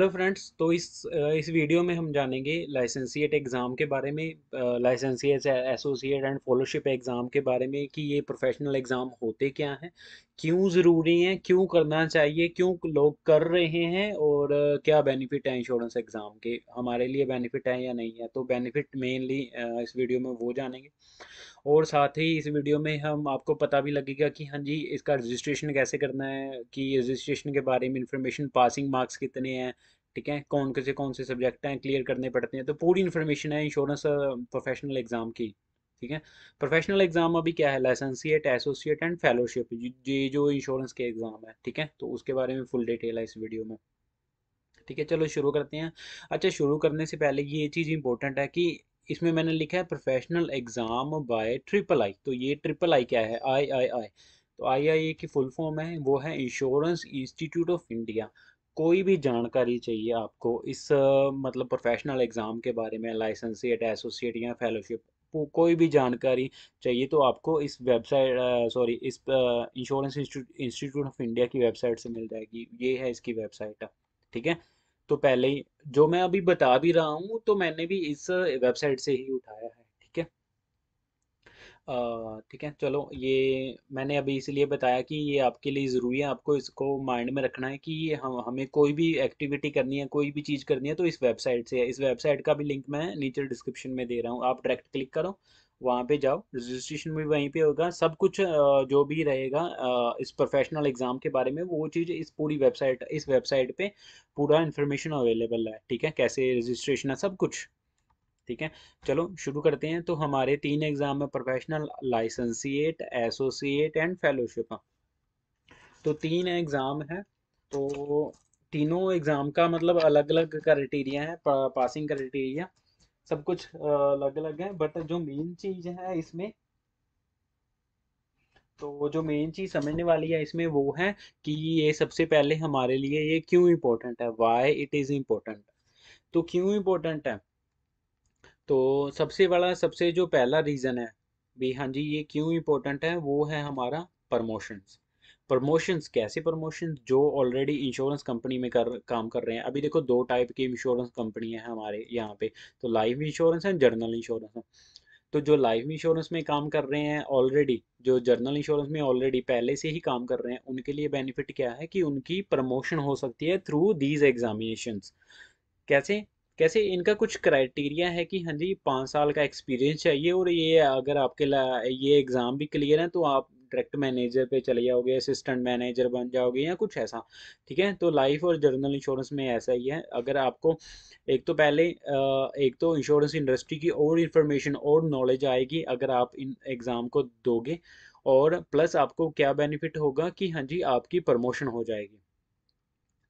hello friends तो इस इस वीडियो में हम जानेंगे लाइसेंसीट एग्ज़ाम के बारे में licentiate associate and fellowship exam के बारे में कि ये प्रोफेशनल एग्ज़ाम होते क्या हैं क्यों ज़रूरी हैं क्यों करना चाहिए क्यों लोग कर रहे हैं और क्या बेनिफिट है इंश्योरेंस एग्ज़ाम के हमारे लिए बेनिफिट है या नहीं है तो बेनिफिट मेनली इस वीडियो में वो जानेंगे और साथ ही इस वीडियो में हम आपको पता भी लगेगा कि हाँ जी इसका रजिस्ट्रेशन कैसे करना है कि रजिस्ट्रेशन के बारे में इंफॉर्मेशन पासिंग मार्क्स कितने हैं ठीक है कौन से कौन से सब्जेक्ट हैं क्लियर करने पड़ते हैं तो पूरी इन्फॉर्मेशन है इंश्योरेंस प्रोफेशनल एग्ज़ाम की ठीक है प्रोफेशनल एग्ज़ाम अभी क्या है लाइसेंसिएट एसोसिएट एंड फेलोशिप ये जो इंश्योरेंस के एग्ज़ाम है ठीक है तो उसके बारे में फुल डिटेल है इस वीडियो में ठीक है चलो शुरू करते हैं अच्छा शुरू करने से पहले ये चीज़ इंपॉर्टेंट है कि इसमें मैंने लिखा है professional exam by triple I तो ये ट्रिपल आई क्या है आई आई आई तो आई आई ए की फुल फॉर्म है वो है इंश्योरेंस इंस्टीट्यूट ऑफ इंडिया कोई भी जानकारी चाहिए आपको इस मतलब प्रोफेशनल एग्ज़ाम के बारे में लाइसेंसीट एसोसिएट या फेलोशिप कोई भी जानकारी चाहिए तो आपको इस वेबसाइट सॉरी इस इंश्योरेंस इंस्टीट्यूट ऑफ इंडिया की वेबसाइट से मिल जाएगी ये है इसकी वेबसाइट ठीक है तो पहले ही जो मैं अभी बता भी रहा हूँ तो मैंने भी इस वेबसाइट से ही उठाया है ठीक है ठीक है चलो ये मैंने अभी इसलिए बताया कि ये आपके लिए ज़रूरी है आपको इसको माइंड में रखना है कि ये हम हमें कोई भी एक्टिविटी करनी है कोई भी चीज़ करनी है तो इस वेबसाइट से है इस वेबसाइट का भी लिंक मैं नीचे डिस्क्रिप्शन में दे रहा हूँ आप डायरेक्ट क्लिक करो वहाँ पे जाओ रजिस्ट्रेशन भी वहीं पे होगा सब कुछ जो भी रहेगा इस प्रोफेशनल एग्ज़ाम के बारे में वो चीज़ इस पूरी वेबसाइट इस वेबसाइट पे पूरा इन्फॉर्मेशन अवेलेबल है ठीक है कैसे रजिस्ट्रेशन है सब कुछ ठीक है चलो शुरू करते हैं तो हमारे तीन एग्ज़ाम है professional licentiate associate and fellowship तो तीन एग्ज़ाम है तो तीनों एग्ज़ाम का मतलब अलग अलग क्राइटेरिया है पासिंग क्राइटेरिया सब कुछ अलग अलग है बट जो मेन चीज है इसमें तो जो मेन चीज समझने वाली है इसमें वो है कि ये सबसे पहले हमारे लिए ये क्यों इम्पोर्टेंट है वाई इट इज इम्पोर्टेंट तो क्यों इम्पोर्टेंट है तो सबसे बड़ा सबसे जो पहला रीजन है भी हाँ जी ये क्यों इम्पोर्टेंट है वो है हमारा प्रमोशंस प्रमोशंस कैसे प्रमोशंस जो ऑलरेडी इंश्योरेंस कंपनी में कर काम कर रहे हैं अभी देखो दो टाइप की इंश्योरेंस कंपनी है हमारे यहाँ पे तो लाइफ इंश्योरेंस है जर्नल इंश्योरेंस है तो जो लाइफ इंश्योरेंस में काम कर रहे हैं ऑलरेडी जो जर्नल इंश्योरेंस में ऑलरेडी पहले से ही काम कर रहे हैं उनके लिए बेनिफिट क्या है कि उनकी प्रमोशन हो सकती है थ्रू दीज एग्जामिनेशन कैसे कैसे इनका कुछ क्राइटेरिया है कि हाँ जी पाँच साल का एक्सपीरियंस चाहिए और ये अगर आपके ये एग्ज़ाम भी क्लियर है तो आप डायरेक्ट मैनेजर पे चले जाओगे असिस्टेंट मैनेजर बन जाओगे या कुछ ऐसा ठीक है तो लाइफ और जर्नल इंश्योरेंस में ऐसा ही है अगर आपको एक तो पहले एक तो इंश्योरेंस इंडस्ट्री की और इन्फॉर्मेशन और नॉलेज आएगी अगर आप इन एग्ज़ाम को दोगे और प्लस आपको क्या बेनिफिट होगा कि हाँ जी आपकी प्रमोशन हो जाएगी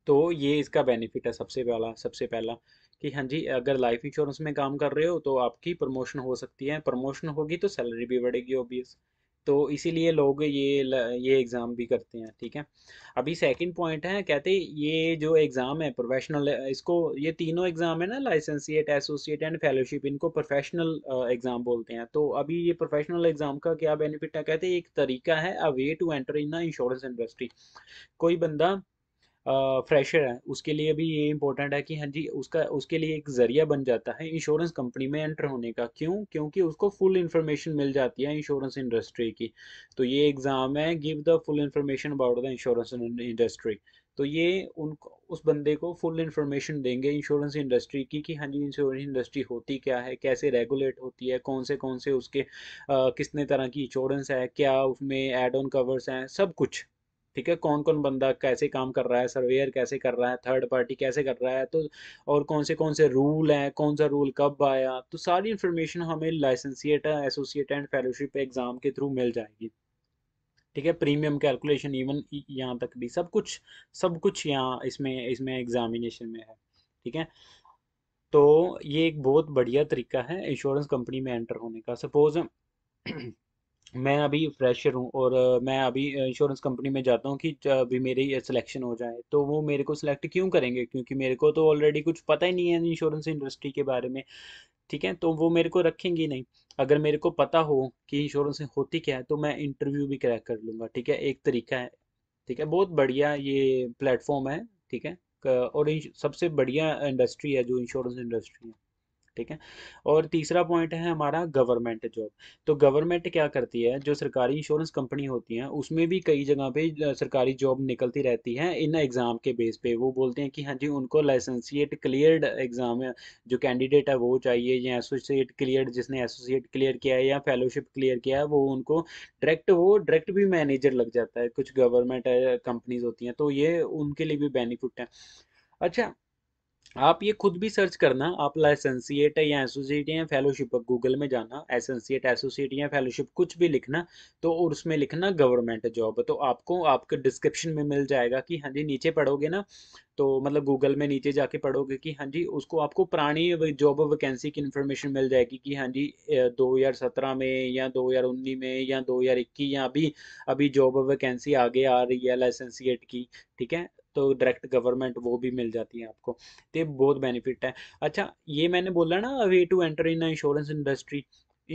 तो ये इसका बेनिफिट है सबसे पहला सबसे पहला कि हाँ जी अगर लाइफ इंश्योरेंस में काम कर रहे हो तो आपकी प्रमोशन हो सकती है प्रमोशन होगी तो सैलरी भी बढ़ेगी ओबियस तो इसीलिए लोग ये ये एग्ज़ाम भी करते हैं ठीक है अभी सेकंड पॉइंट है कहते ये जो एग्ज़ाम है प्रोफेशनल इसको ये तीनों एग्ज़ाम है ना लाइसेंसीट एसोसिएट एंड फेलोशिप इनको प्रोफेशनल एग्ज़ाम बोलते हैं तो अभी ये प्रोफेशनल एग्ज़ाम का क्या बेनिफिट है कहते एक तरीका है a way to enter in the insurance industry कोई बंदा फ्रेशर है उसके लिए भी ये इंपॉर्टेंट है कि हाँ जी उसका उसके लिए एक जरिया बन जाता है इंश्योरेंस कंपनी में एंटर होने का क्यों क्योंकि उसको फुल इन्फॉर्मेशन मिल जाती है इंश्योरेंस इंडस्ट्री की तो ये एग्ज़ाम है give the full information about the insurance industry तो ये उन उस बंदे को फुल इन्फॉर्मेशन देंगे इंश्योरेंस इंडस्ट्री की कि हाँ जी इंश्योरेंस इंडस्ट्री होती क्या है कैसे रेगुलेट होती है कौन से कौन से उसके आ, किसने तरह की इंश्योरेंस है क्या उसमें एड ऑन कवर्स हैं सब कुछ ठीक है कौन कौन बंदा कैसे काम कर रहा है सर्वेयर कैसे कर रहा है थर्ड पार्टी कैसे कर रहा है तो और कौन से कौन से रूल हैं कौन सा रूल कब आया तो सारी इन्फॉर्मेशन हमें licentiate associate and fellowship exam के थ्रू मिल जाएगी ठीक है प्रीमियम कैलकुलेशन इवन यहाँ तक भी सब कुछ सब कुछ यहाँ इसमें इसमें एग्जामिनेशन में है ठीक है तो ये एक बहुत बढ़िया तरीका है इंश्योरेंस कंपनी में एंटर होने का सपोज मैं अभी फ्रेशर हूँ और मैं अभी इंश्योरेंस कंपनी में जाता हूँ कि अभी मेरी सिलेक्शन हो जाए तो वो मेरे को सिलेक्ट क्यों करेंगे क्योंकि मेरे को तो ऑलरेडी कुछ पता ही नहीं है इंश्योरेंस इंडस्ट्री के बारे में ठीक है तो वो मेरे को रखेंगे नहीं अगर मेरे को पता हो कि इंश्योरेंस होती क्या है तो मैं इंटरव्यू भी क्रैक कर लूँगा ठीक है एक तरीका है ठीक है बहुत बढ़िया ये प्लेटफॉर्म है ठीक है और सबसे बढ़िया इंडस्ट्री है जो इंश्योरेंस इंडस्ट्री है ठीक है और तीसरा पॉइंट है हमारा गवर्नमेंट जॉब तो गवर्नमेंट क्या करती है जो सरकारी इंश्योरेंस कंपनी होती हैं उसमें भी कई जगह पे सरकारी जॉब निकलती रहती है इन एग्ज़ाम के बेस पे वो बोलते हैं कि हाँ जी उनको लाइसेंसिएट क्लियर्ड एग्ज़ाम जो कैंडिडेट है वो चाहिए या एसोसिएट क्लियर जिसने एसोसिएट क्लियर किया है या फेलोशिप क्लियर किया है वो उनको डायरेक्ट वो डायरेक्ट भी मैनेजर लग जाता है कुछ गवर्नमेंट कंपनीज होती हैं तो ये उनके लिए भी बेनिफिट है अच्छा आप ये खुद भी सर्च करना आप लाइसेंसिएट है या एसोसिएट या फेलोशिप गूगल में जाना एसेंसिएट एसोसिएट या फेलोशिप कुछ भी लिखना तो और उसमें लिखना गवर्नमेंट जॉब तो आपको आपके डिस्क्रिप्शन में मिल जाएगा कि हाँ जी नीचे पढ़ोगे ना तो मतलब गूगल में नीचे जाके पढ़ोगे कि हाँ जी उसको आपको पुरानी जॉब वैकेंसी की इन्फॉर्मेशन मिल जाएगी कि हाँ जी दो हज़ार सत्रह में या दो हज़ार उन्नीस में या दो हज़ार इक्कीस या अभी अभी जॉब वैकेंसी आगे आ रही है लाइसेंसिएट की ठीक है तो डायरेक्ट गवर्नमेंट वो भी मिल जाती है आपको तो बहुत बेनिफिट है अच्छा ये मैंने बोला ना way to enter in insurance industry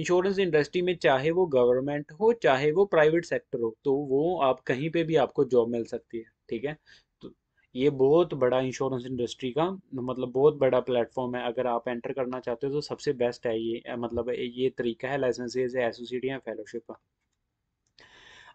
insurance industry में चाहे वो गवर्नमेंट हो चाहे वो प्राइवेट सेक्टर हो तो वो आप कहीं पे भी आपको जॉब मिल सकती है ठीक है तो ये बहुत बड़ा इंश्योरेंस इंडस्ट्री का मतलब बहुत बड़ा प्लेटफॉर्म है अगर आप एंटर करना चाहते हो तो सबसे बेस्ट है ये मतलब ये तरीका है लाइसेंसेज एसोसिएट या फेलोशिप का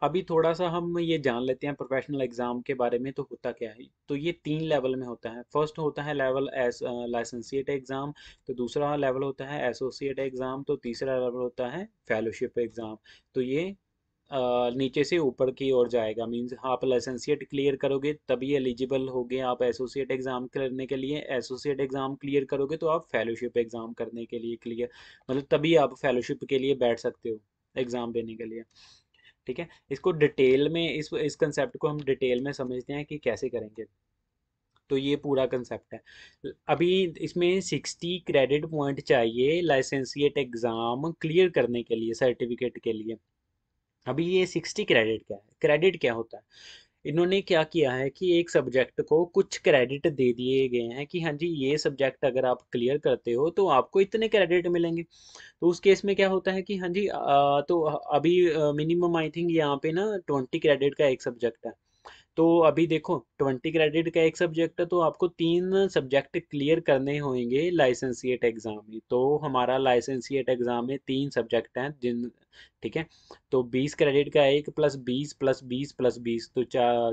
अभी थोड़ा सा हम ये जान लेते हैं प्रोफेशनल एग्ज़ाम के बारे में तो होता क्या है तो ये तीन लेवल में होता है फर्स्ट होता है लेवल एस लाइसेंसीट एग्ज़ाम तो दूसरा लेवल होता है एसोसिएट एग्ज़ाम तो तीसरा लेवल होता है फेलोशिप एग्ज़ाम तो ये नीचे से ऊपर की ओर जाएगा मींस आप लाइसेंसीट क्लियर करोगे तभी एलिजिबल होगे आप एसोसिएट एग्ज़ाम करने के लिए एसोसिएट एग्ज़ाम क्लियर करोगे तो आप फेलोशिप एग्ज़ाम करने के लिए क्लियर मतलब तभी आप फेलोशिप के लिए बैठ सकते हो एग्ज़ाम देने के लिए ठीक है इसको डिटेल में इस इस कंसेप्ट को हम डिटेल में समझते हैं कि कैसे करेंगे तो ये पूरा कंसेप्ट है अभी इसमें सिक्सटी क्रेडिट पॉइंट चाहिए लाइसेंसिएट एग्ज़ाम क्लियर करने के लिए सर्टिफिकेट के लिए अभी ये सिक्सटी क्रेडिट क्या है क्रेडिट क्या होता है इन्होंने क्या किया है कि एक सब्जेक्ट को कुछ क्रेडिट दे दिए गए हैं कि हाँ जी ये सब्जेक्ट अगर आप क्लियर करते हो तो आपको इतने क्रेडिट मिलेंगे तो उस केस में क्या होता है कि हाँ जी आ, तो अभी मिनिमम आई थिंक यहाँ पे ना ट्वेंटी क्रेडिट का एक सब्जेक्ट है तो अभी देखो ट्वेंटी क्रेडिट का एक सब्जेक्ट है तो आपको तीन सब्जेक्ट क्लियर करने होंगे लाइसेंसिएट एग्ज़ाम में तो हमारा लाइसेंसिएट एग्ज़ाम में तीन सब्जेक्ट हैं जिन ठीक है तो बीस क्रेडिट का एक प्लस बीस प्लस बीस प्लस बीस तो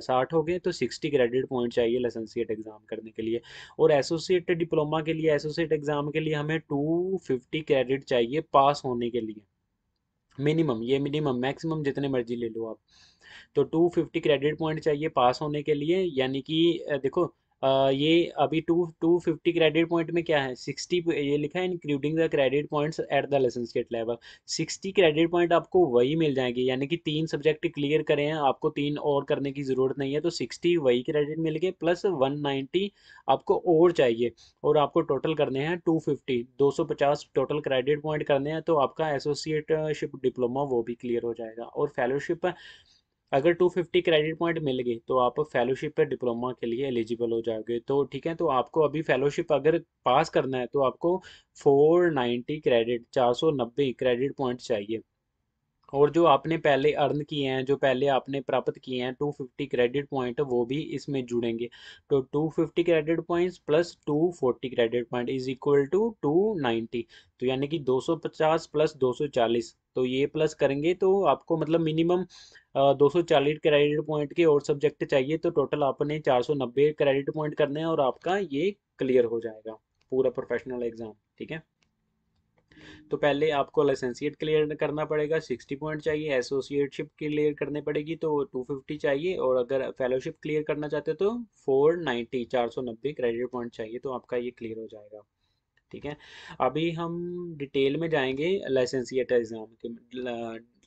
साठ हो गए तो सिक्सटी क्रेडिट पॉइंट चाहिए लाइसेंसिएट एग्ज़ाम करने के लिए और एसोसिएट डिप्लोमा के लिए एसोसिएट एग्ज़ाम के लिए हमें टू फिफ्टी क्रेडिट चाहिए पास होने के लिए मिनिमम ये मिनिमम मैक्सिमम जितने मर्जी ले लो आप तो 250 क्रेडिट पॉइंट चाहिए पास होने के लिए यानी कि देखो ये अभी two two fifty credit point में क्या है सिक्सटी ये लिखा है including the credit points at the licentiate level sixty credit point आपको वही मिल जाएंगे यानी कि तीन सब्जेक्ट क्लियर करें हैं आपको तीन और करने की ज़रूरत नहीं है तो सिक्सटी वही क्रेडिट मिल गए प्लस वन नाइन्टी आपको और चाहिए और आपको टोटल करने हैं टू फिफ्टी दो सौ पचास टोटल क्रेडिट पॉइंट करने हैं तो आपका एसोसिएटशिप डिप्लोमा वो भी क्लियर हो जाएगा और फेलोशिप अगर 250 क्रेडिट पॉइंट मिल गए तो आप फेलोशिप पर डिप्लोमा के लिए एलिजिबल हो जाओगे तो ठीक है तो आपको अभी फेलोशिप अगर पास करना है तो आपको 490 क्रेडिट 490 क्रेडिट पॉइंट चाहिए और जो आपने पहले अर्न किए हैं जो पहले आपने प्राप्त किए हैं 250 क्रेडिट पॉइंट वो भी इसमें जुड़ेंगे तो 250 credit points plus 240 credit point is equal to 290 तो यानी कि 250 प्लस 240 तो ये प्लस करेंगे तो आपको मतलब मिनिमम दो सौ चालीस क्रेडिट पॉइंट के और सब्जेक्ट चाहिए तो टोटल आपने चार सौ नब्बे क्रेडिट पॉइंट करने हैं और आपका ये क्लियर हो जाएगा पूरा प्रोफेशनल एग्ज़ाम ठीक है तो पहले आपको लाइसेंसियट क्लियर करना पड़ेगा सिक्सटी पॉइंट चाहिए एसोसिएटशिप क्लियर करने पड़ेगी तो टू फिफ्टी चाहिए और अगर फेलोशिप क्लियर करना चाहते हो तो फोर नाइन्टी चार सौ नब्बे क्रेडिट पॉइंट चाहिए तो आपका ये क्लियर हो जाएगा ठीक है अभी हम डिटेल में जाएंगे लाइसेंसियट एग्ज़ाम के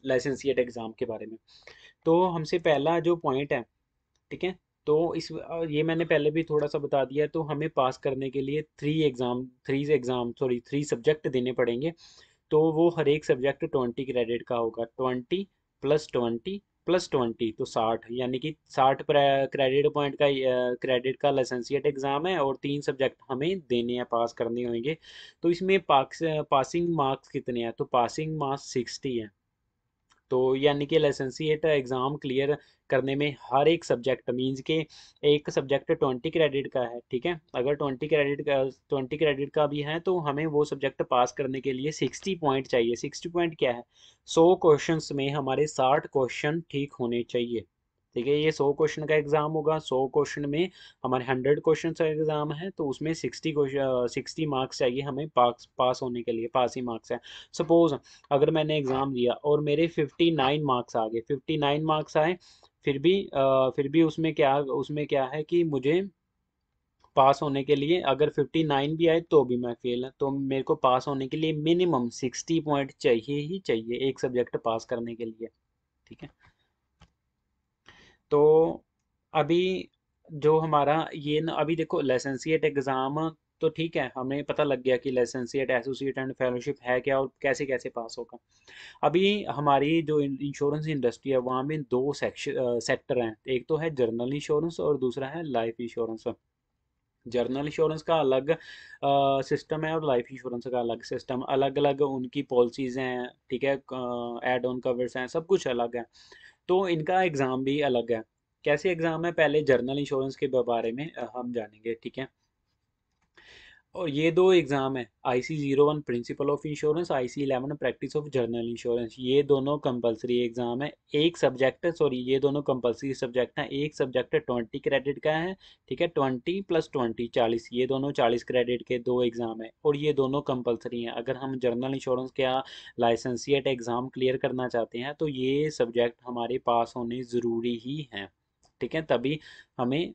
लाइसेंसियट एग्ज़ाम के बारे में तो हमसे पहला जो पॉइंट है ठीक है तो इस ये मैंने पहले भी थोड़ा सा बता दिया तो हमें पास करने के लिए three exam three exam sorry three subject देने पड़ेंगे तो वो हर एक सब्जेक्ट ट्वेंटी क्रेडिट का होगा twenty plus twenty plus twenty तो साठ यानी कि साठ क्रेडिट पॉइंट का क्रेडिट का लाइसेंसियट एग्ज़ाम है और तीन सब्जेक्ट हमें देने हैं पास करने होंगे तो इसमें पास, पासिंग मार्क्स कितने हैं तो पासिंग मार्क्स सिक्सटी है तो यानी कि लाइसेंसीट एग्ज़ाम क्लियर करने में हर एक सब्जेक्ट मीन्स के एक सब्जेक्ट ट्वेंटी क्रेडिट का है ठीक है अगर ट्वेंटी क्रेडिट का ट्वेंटी क्रेडिट का भी है तो हमें वो सब्जेक्ट पास करने के लिए सिक्सटी पॉइंट चाहिए सिक्सटी पॉइंट क्या है सौ क्वेश्चन में हमारे साठ क्वेश्चन ठीक होने चाहिए ठीक है ये सौ क्वेश्चन का एग्ज़ाम होगा सौ क्वेश्चन में हमारे हंड्रेड क्वेश्चन का एग्ज़ाम है तो उसमें सिक्सटी क्वेश्चन सिक्सटी मार्क्स चाहिए हमें पास पास होने के लिए पास ही मार्क्स है सपोज़ अगर मैंने एग्ज़ाम दिया और मेरे फिफ्टी नाइन मार्क्स आ गए फिफ्टी नाइन मार्क्स आए फिर भी आ, फिर भी उसमें क्या उसमें क्या है कि मुझे पास होने के लिए अगर 59 भी आए तो भी मैं फेल तो मेरे को पास होने के लिए मिनिमम 60 पॉइंट चाहिए ही चाहिए एक सब्जेक्ट पास करने के लिए ठीक है तो अभी जो हमारा ये न, अभी देखो लाइसेंसिएट एग्ज़ाम तो ठीक है हमें पता लग गया कि लाइसेंसिएट एसोसिएट एंड फेलोशिप है क्या और कैसे कैसे पास होगा अभी हमारी जो इंश्योरेंस इंडस्ट्री है वहाँ में दो सेक्शन सेक्टर हैं एक तो है जर्नल इंश्योरेंस और दूसरा है लाइफ इंश्योरेंस जर्नल इंश्योरेंस का अलग सिस्टम है और लाइफ इंश्योरेंस का अलग सिस्टम अलग अलग उनकी पॉलिसीज़ हैं ठीक है एड ऑन कवर्स हैं सब कुछ अलग है तो इनका एग्ज़ाम भी अलग है कैसे एग्ज़ाम है पहले जर्नल इंश्योरेंस के बारे में हम जानेंगे ठीक है और ये दो एग्ज़ाम है I C zero one principle of insurance I C eleven practice of general insurance ये दोनों कंपलसरी एग्ज़ाम है एक सब्जेक्ट है सॉरी ये दोनों कंपलसरी सब्जेक्ट हैं एक सब्जेक्ट है ट्वेंटी क्रेडिट का है ठीक है ट्वेंटी प्लस ट्वेंटी चालीस ये दोनों चालीस क्रेडिट के दो एग्ज़ाम है और ये दोनों कंपलसरी हैं अगर हम जर्नल इंश्योरेंस का लाइसेंसीट एग्ज़ाम क्लियर करना चाहते हैं तो ये सब्जेक्ट हमारे पास होने ज़रूरी ही हैं ठीक है तभी हमें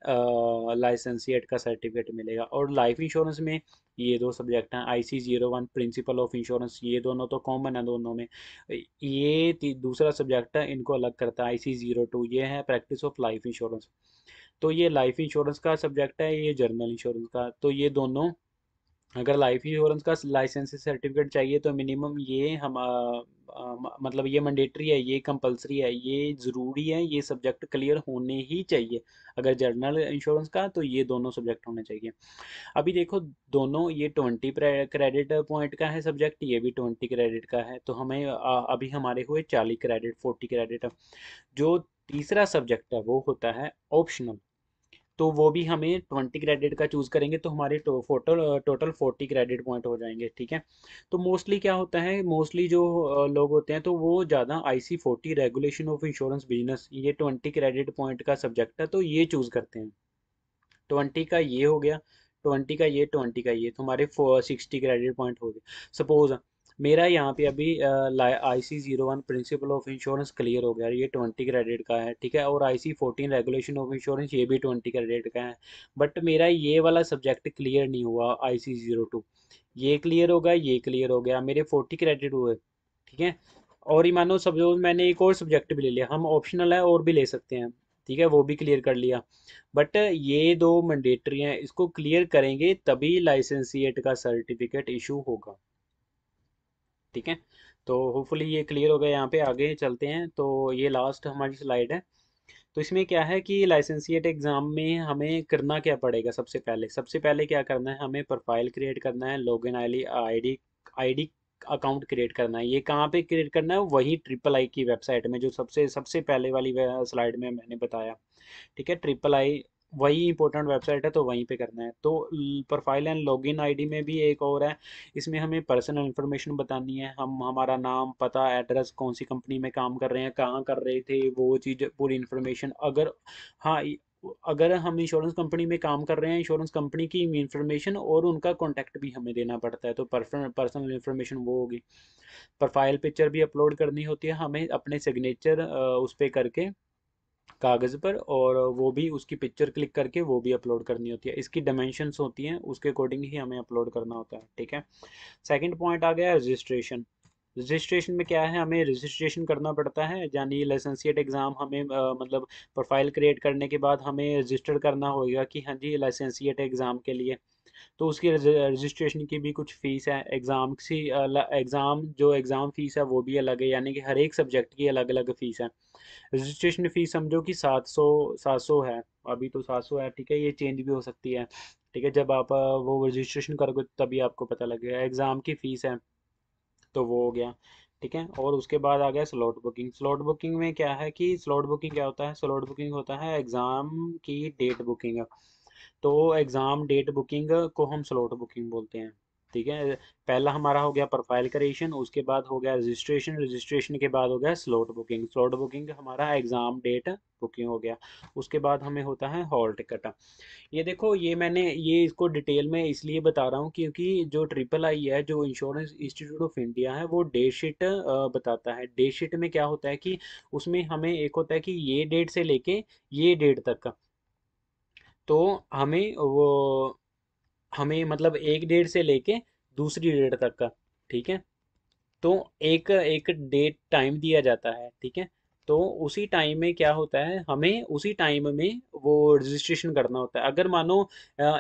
लाइसेंसीट का सर्टिफिकेट मिलेगा और लाइफ इंश्योरेंस में ये दो सब्जेक्ट हैं I C zero one principle of insurance ये दोनों तो कॉमन है दोनों में ये दूसरा सब्जेक्ट है इनको अलग करता है आई सी जीरो टू ये है प्रैक्टिस ऑफ लाइफ इंश्योरेंस तो ये लाइफ इंश्योरेंस का सब्जेक्ट है ये जर्नल इंश्योरेंस का तो ये दोनों अगर लाइफ इंश्योरेंस का लाइसेंस सर्टिफिकेट चाहिए तो मिनिमम ये हम आ, आ, मतलब ये मैंडेटरी है ये कंपलसरी है ये ज़रूरी है ये सब्जेक्ट क्लियर होने ही चाहिए अगर जर्नल इंश्योरेंस का तो ये दोनों सब्जेक्ट होने चाहिए अभी देखो दोनों ये ट्वेंटी क्रेडिट पॉइंट का है सब्जेक्ट ये भी ट्वेंटी क्रेडिट का है तो हमें आ, अभी हमारे हुए चालीस क्रेडिट फोर्टी क्रेडिट जो तीसरा सब्जेक्ट है वो होता है ऑप्शनल तो वो भी हमें ट्वेंटी क्रेडिट का चूज़ करेंगे तो हमारे total total forty credit point हो जाएंगे ठीक है तो मोस्टली क्या होता है मोस्टली जो लोग होते हैं तो वो ज़्यादा I C forty regulation of insurance business ये ट्वेंटी क्रेडिट पॉइंट का सब्जेक्ट है तो ये चूज़ करते हैं ट्वेंटी का ये हो गया ट्वेंटी का ये ट्वेंटी का ये तो हमारे सिक्सटी क्रेडिट पॉइंट हो गए सपोज़ मेरा यहाँ पे अभी I C zero one principle of insurance clear हो गया ये ट्वेंटी क्रेडिट का है ठीक है और I C fourteen regulation of insurance ये भी ट्वेंटी क्रेडिट का है बट मेरा ये वाला सब्जेक्ट क्लियर नहीं हुआ आई सी जीरो टू ये क्लियर हो गया ये क्लियर हो गया मेरे फोर्टी क्रेडिट हुए ठीक है और ही मानो सपोज मैंने एक और सब्जेक्ट भी ले लिया हम ऑप्शनल है और भी ले सकते हैं ठीक है वो भी क्लियर कर लिया बट ये दो मैंडेटरी हैं इसको क्लियर करेंगे तभी लाइसेंसिएट का सर्टिफिकेट इशू होगा ठीक है तो होपफुली ये क्लियर हो गया यहाँ पे आगे चलते हैं तो ये लास्ट हमारी स्लाइड है तो इसमें क्या है कि लाइसेंसीट एग्ज़ाम में हमें करना क्या पड़ेगा सबसे पहले सबसे पहले क्या करना है हमें प्रोफाइल क्रिएट करना है log in I D account create करना है ये कहाँ पे क्रिएट करना है वही ट्रिपल आई की वेबसाइट में जो सबसे सबसे पहले वाली स्लाइड में मैंने बताया ठीक है ट्रिपल आई वही इंपॉर्टेंट वेबसाइट है तो वहीं पे करना है तो प्रोफाइल एंड लॉगिन आईडी में भी एक और है इसमें हमें पर्सनल इन्फॉर्मेशन बतानी है हम हमारा नाम पता एड्रेस कौन सी कंपनी में काम कर रहे हैं कहाँ कर रहे थे वो चीज़ पूरी इन्फॉर्मेशन अगर हाँ अगर हम इंश्योरेंस कंपनी में काम कर रहे हैं इंश्योरेंस कंपनी की इन्फॉर्मेशन और उनका कॉन्टैक्ट भी हमें देना पड़ता है तो पर्सनल इन्फॉर्मेशन वो होगी प्रोफाइल पिक्चर भी अपलोड करनी होती है हमें अपने सिग्नेचर उस पर करके कागज़ पर और वो भी उसकी पिक्चर क्लिक करके वो भी अपलोड करनी होती है इसकी डायमेंशंस होती हैं उसके अकॉर्डिंग ही हमें अपलोड करना होता है ठीक है सेकंड पॉइंट आ गया रजिस्ट्रेशन रजिस्ट्रेशन में क्या है हमें रजिस्ट्रेशन करना पड़ता है यानी लाइसेंसीट एग्ज़ाम हमें आ, मतलब प्रोफाइल क्रिएट करने के बाद हमें रजिस्टर करना होगा कि हाँ जी लाइसेंसीट एग्ज़ाम के लिए तो उसकी रजिस्ट्रेशन की भी कुछ फ़ीस है एग्ज़ाम सी एग्ज़ाम जो एग्ज़ाम फ़ीस है वो भी अलग है यानी कि हर एक सब्जेक्ट की अलग अलग फ़ीस है रजिस्ट्रेशन फ़ीस समझो कि सात सौ सात सौ है अभी तो सात सौ है ठीक है ये चेंज भी हो सकती है ठीक है जब आप वो रजिस्ट्रेशन करोगे तभी आपको पता लगेगा एग्ज़ाम की फ़ीस है तो वो हो गया ठीक है और उसके बाद आ गया स्लॉट बुकिंग स्लॉट बुकिंग में क्या है कि स्लॉट बुकिंग क्या होता है स्लॉट बुकिंग होता है एग्ज़ाम की डेट बुकिंग तो एग्ज़ाम डेट बुकिंग को हम स्लॉट बुकिंग बोलते हैं ठीक है पहला हमारा हो गया प्रोफाइल क्रिएशन उसके बाद हो गया रजिस्ट्रेशन रजिस्ट्रेशन के बाद हो गया स्लॉट बुकिंग स्लॉट बुकिंग हमारा एग्ज़ाम डेट बुकिंग हो गया उसके बाद हमें होता है हॉल टिकट ये देखो ये मैंने ये इसको डिटेल में इसलिए बता रहा हूँ क्योंकि जो ट्रिपल आई है जो इंश्योरेंस इंस्टीट्यूट ऑफ इंडिया है वो डेट शीट बताता है डेट शीट में क्या होता है कि उसमें हमें एक होता है कि ये डेट से लेके ये डेट तक तो हमें वो हमें मतलब एक डेट से लेके दूसरी डेट तक का ठीक है तो एक एक डेट टाइम दिया जाता है ठीक है तो उसी टाइम में क्या होता है हमें उसी टाइम में वो रजिस्ट्रेशन करना होता है अगर मानो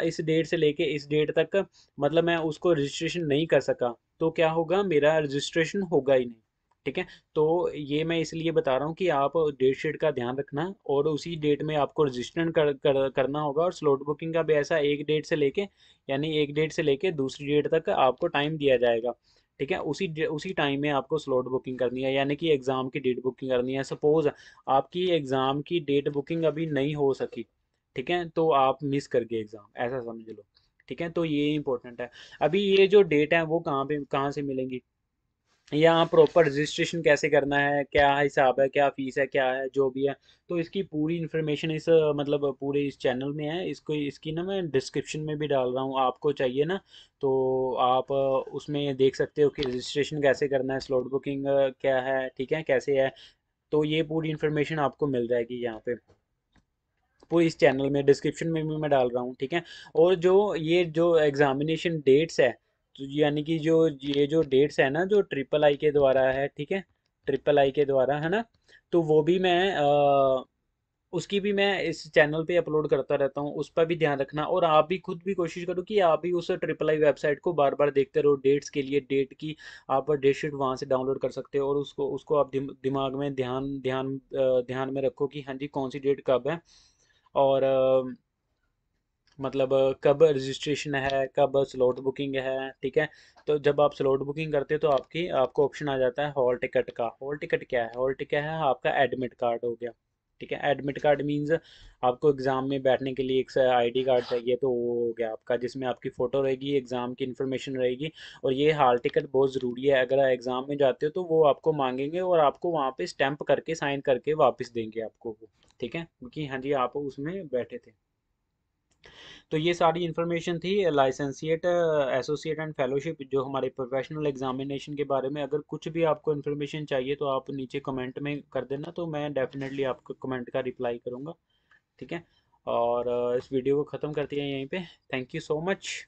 इस डेट से लेके इस डेट तक मतलब मैं उसको रजिस्ट्रेशन नहीं कर सका तो क्या होगा मेरा रजिस्ट्रेशन होगा ही नहीं ठीक है तो ये मैं इसलिए बता रहा हूँ कि आप डेट शीट का ध्यान रखना और उसी डेट में आपको रजिस्ट्रेशन कर, कर, करना होगा और स्लॉट बुकिंग का भी ऐसा एक डेट से लेके यानी एक डेट से लेके दूसरी डेट तक आपको टाइम दिया जाएगा ठीक है उसी उसी टाइम में आपको स्लॉट बुकिंग करनी है यानी कि एग्ज़ाम की डेट बुकिंग करनी है सपोज़ आपकी एग्ज़ाम की डेट बुकिंग अभी नहीं हो सकी ठीक है तो आप मिस कर गए एग्ज़ाम ऐसा समझ लो ठीक है तो ये इंपॉर्टेंट है अभी ये जो डेट है वो कहाँ पे कहाँ से मिलेंगी यहाँ प्रॉपर रजिस्ट्रेशन कैसे करना है क्या हिसाब है क्या फ़ीस है क्या है जो भी है तो इसकी पूरी इन्फॉर्मेशन इस मतलब पूरे इस चैनल में है इसको इसकी ना मैं डिस्क्रिप्शन में भी डाल रहा हूँ आपको चाहिए ना तो आप उसमें देख सकते हो कि रजिस्ट्रेशन कैसे करना है स्लॉट बुकिंग क्या है ठीक है कैसे है तो ये पूरी इन्फॉर्मेशन आपको मिल जाएगी यहाँ पर पूरी तो इस चैनल में डिस्क्रिप्शन में भी मैं डाल रहा हूँ ठीक है और जो ये जो एग्ज़ामिनेशन डेट्स है तो यानी कि जो ये जो डेट्स है ना जो ट्रिपल आई के द्वारा है ठीक है ट्रिपल आई के द्वारा है ना तो वो भी मैं आ, उसकी भी मैं इस चैनल पे अपलोड करता रहता हूँ उस पर भी ध्यान रखना और आप भी खुद भी कोशिश करो कि आप भी उस ट्रिपल आई वेबसाइट को बार बार देखते रहो डेट्स के लिए डेट की आप डेट शीट वहाँ से डाउनलोड कर सकते हो और उसको उसको आप दिमाग में ध्यान ध्यान ध्यान में रखो कि हाँ जी कौन सी डेट कब है और मतलब कब रजिस्ट्रेशन है कब स्लॉट बुकिंग है ठीक है तो जब आप स्लॉट बुकिंग करते हो तो आपकी आपको ऑप्शन आ जाता है हॉल टिकट का हॉल टिकट क्या है हॉल टिकट है आपका एडमिट कार्ड हो गया ठीक है एडमिट कार्ड मींस आपको एग्ज़ाम में बैठने के लिए एक आईडी कार्ड चाहिए तो वो हो गया आपका जिसमें आपकी फ़ोटो रहेगी एग्ज़ाम की इन्फॉर्मेशन रहेगी और ये हॉल टिकट बहुत ज़रूरी है अगर एग्ज़ाम में जाते हो तो वो आपको मांगेंगे और आपको वहाँ पे स्टैंप करके साइन करके वापस देंगे आपको वो ठीक है क्योंकि हाँ जी आप उसमें बैठे थे तो ये सारी इन्फॉर्मेशन थी लाइसेंसीट एसोसिएट एंड फेलोशिप जो हमारे प्रोफेशनल एग्जामिनेशन के बारे में अगर कुछ भी आपको इन्फॉर्मेशन चाहिए तो आप नीचे कमेंट में कर देना तो मैं डेफिनेटली आपको कमेंट का रिप्लाई करूँगा ठीक है और इस वीडियो को ख़त्म करती है यहीं पे थैंक यू सो मच